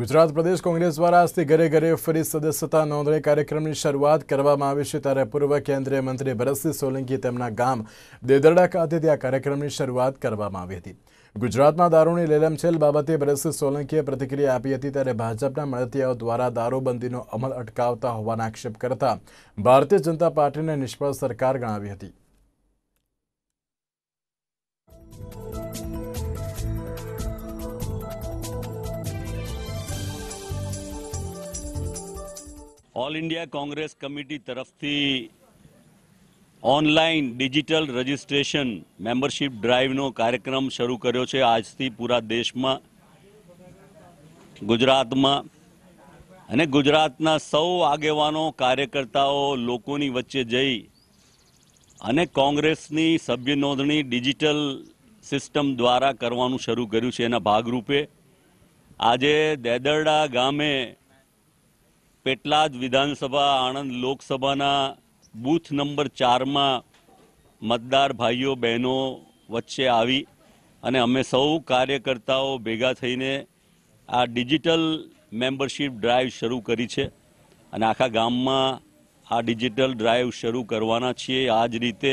ગુજરાત પ્રદેશ કોંગ્રેસ દ્વારા આજથી ઘરે ઘરે ફરી સદસ્યતા નોંધણી કાર્યક્રમની શરૂઆત કરવામાં આવી છે ત્યારે પૂર્વ કેન્દ્રીય મંત્રી ભરતસિંહ સોલંકી તેમના ગામ દેદરડા ખાતે ત્યાં કાર્યક્રમની શરૂઆત કરવામાં આવી હતી ગુજરાતમાં દારૂની લેલમછેલ બાબતે ભરતસિંહ સોલંકીએ પ્રતિક્રિયા આપી હતી ત્યારે ભાજપના મળતિયાઓ દ્વારા દારૂબંધીનો અમલ અટકાવતા હોવાના આક્ષેપ કરતા ભારતીય જનતા પાર્ટીને નિષ્ફળ સરકાર ગણાવી હતી ઓલ ઇન્ડિયા કોંગ્રેસ કમિટી તરફથી ઓનલાઈન ડિજિટલ રજિસ્ટ્રેશન મેમ્બરશીપ ડ્રાઈવનો કાર્યક્રમ શરૂ કર્યો છે આજથી પૂરા દેશમાં ગુજરાતમાં અને ગુજરાતના સૌ આગેવાનો કાર્યકર્તાઓ લોકોની વચ્ચે જઈ અને કોંગ્રેસની સભ્ય નોંધણી ડિજિટલ સિસ્ટમ દ્વારા કરવાનું શરૂ કર્યું છે એના ભાગરૂપે આજે દેદરડા ગામે પેટલા જ વિધાનસભા આણંદ લોકસભાના બૂથ નંબર ચારમાં મતદાર ભાઈઓ બહેનો વચ્ચે આવી અને અમે સૌ કાર્યકર્તાઓ ભેગા થઈને આ ડિજિટલ મેમ્બરશીપ ડ્રાઈવ શરૂ કરી છે અને આખા ગામમાં આ ડિજિટલ ડ્રાઈવ શરૂ કરવાના છીએ આ જ રીતે